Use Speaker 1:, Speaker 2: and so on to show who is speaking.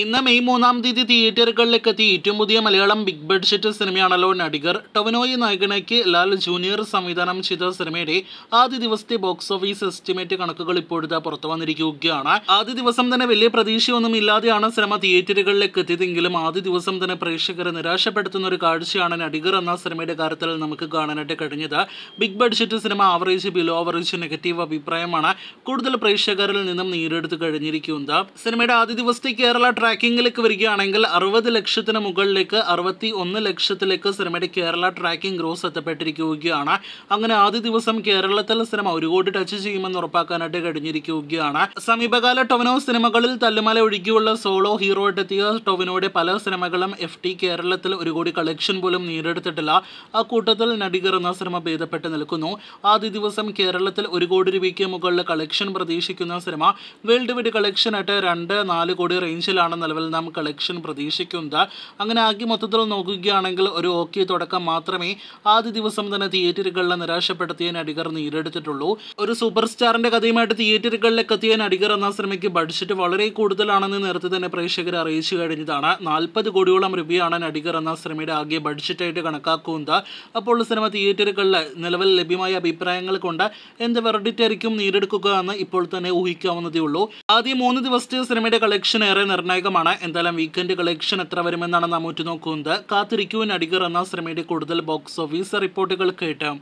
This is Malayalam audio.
Speaker 1: ഇന്ന് മെയ് മൂന്നാം തീയതി തിയേറ്ററുകളിലേക്കെത്തി ഏറ്റവും പുതിയ മലയാളം ബിഗ് ബഡ്ജറ്റ് സിനിമയാണല്ലോ നടികർ ടവനോയി നായകനയ്ക്ക് ലാൽ ജൂനിയർ സംവിധാനം ചെയ്ത സിനിമയുടെ ആദ്യ ദിവസത്തെ ബോക്സ് ഓഫീസ് എസ്റ്റിമേറ്റ് കണക്കുകൾ ഇപ്പോഴത്തെ പുറത്തു വന്നിരിക്കുകയാണ് ആദ്യ ദിവസം തന്നെ വലിയ പ്രതീക്ഷയൊന്നും ഇല്ലാതെയാണ് സിനിമ തിയേറ്ററുകളിലേക്ക് എത്തിയതെങ്കിലും ആദ്യ ദിവസം തന്നെ പ്രേക്ഷകരെ നിരാശപ്പെടുത്തുന്ന ഒരു കാഴ്ചയാണ് നടികർ എന്ന സിനിമയുടെ കാര്യത്തിൽ നമുക്ക് കാണാനായിട്ട് കഴിഞ്ഞത് big budget cinema average below average negative അഭിപ്രായമാണ് കൂടുതൽ പ്രേക്ഷകരിൽ നിന്നും നേരിടുത്ത് കഴിഞ്ഞിരിക്കുന്നത് സിനിമയുടെ ആദ്യ ദിവസത്തെ കേരള ട്രാക്കിങ്ങിലേക്ക് വരികയാണെങ്കിൽ അറുപത് ലക്ഷത്തിന് മുകളിലേക്ക് അറുപത്തി ഒന്ന് ലക്ഷത്തിലേക്ക് സിനിമയുടെ കേരള ട്രാക്കിംഗ് ഗ്രോസ് എത്തപ്പെട്ടിരിക്കുകയാണ് അങ്ങനെ ആദ്യ ദിവസം കേരളത്തിൽ സിനിമ ഒരു കോടി ടച്ച് ചെയ്യുമെന്ന് ഉറപ്പാക്കാനായിട്ട് കഴിഞ്ഞിരിക്കുകയാണ് സമീപകാല ടൊവിനോ സിനിമകളിൽ തല്ലുമല ഒഴുകിയുള്ള സോളോ ഹീറോ ആയിട്ടെത്തിയ ടൊവിനോയുടെ പല സിനിമകളും എഫ് ടി കേരളത്തിൽ ഒരു കോടി കളക്ഷൻ പോലും നേടിയെടുത്തിട്ടില്ല ആ കൂട്ടത്തിൽ നടികർ എന്ന സിനിമ ഭേദപ്പെട്ട് നിൽക്കുന്നു ആദ്യ ദിവസം കേരളത്തിൽ ഒരു കോടി രൂപയ്ക്ക് മുകളിൽ കളക്ഷൻ പ്രതീക്ഷിക്കുന്ന സിനിമ വേൾഡ് വൈഡ് ആയിട്ട് രണ്ട് നാല് കോടി റേഞ്ചിലാണ് എന്നുള്ളതാണ് നിലവിൽ നാം കളക്ഷൻ പ്രതീക്ഷിക്കുന്നത് അങ്ങനെ ആകെ മൊത്തത്തിൽ നോക്കുകയാണെങ്കിൽ ഒരു ഓക്കെ തുടക്കം മാത്രമേ ആദ്യ ദിവസം തന്നെ തിയേറ്ററുകളിലെ നിരാശപ്പെടുത്തിയ നടികർ നേരിടത്തിട്ടുള്ളൂ ഒരു സൂപ്പർ സ്റ്റാറിന്റെ കഥയുമായിട്ട് തിയേറ്ററുകളിലേക്ക് എത്തിയ നടികർ എന്ന സിനിമയ്ക്ക് ബഡ്ജറ്റ് വളരെ കൂടുതലാണെന്ന് നേരത്തെ തന്നെ പ്രേക്ഷകരെ അറിയിച്ചു കഴിഞ്ഞതാണ് നാൽപ്പത് കോടിയോളം രൂപയാണ് നടികർ എന്ന സിനിമയുടെ ആകെ ബഡ്ജറ്റായിട്ട് കണക്കാക്കുന്നത് അപ്പോൾ സിനിമ തിയേറ്ററുകളിൽ നിലവിൽ ലഭ്യമായ അഭിപ്രായങ്ങൾ കൊണ്ട് എന്ത് ആയിരിക്കും നേരിടുക്കുക എന്ന് ഇപ്പോൾ തന്നെ ഊഹിക്കാവുന്നതേ ഉള്ളൂ ആദ്യം മൂന്ന് ദിവസത്തെ സിനിമയുടെ കളക്ഷൻ ഏറെ നിർണായക നിർണായകമാണ് എന്തായാലും വീക്കെൻഡ് കളക്ഷൻ എത്ര വരുമെന്നാണ് നാം ഉറ്റുനോക്കുന്നത് കാത്തിരിക്കുവാൻ അടികർ എന്ന സിനിമയുടെ കൂടുതൽ ബോക്സ് ഓഫീസ് റിപ്പോർട്ടുകൾ കേട്ട്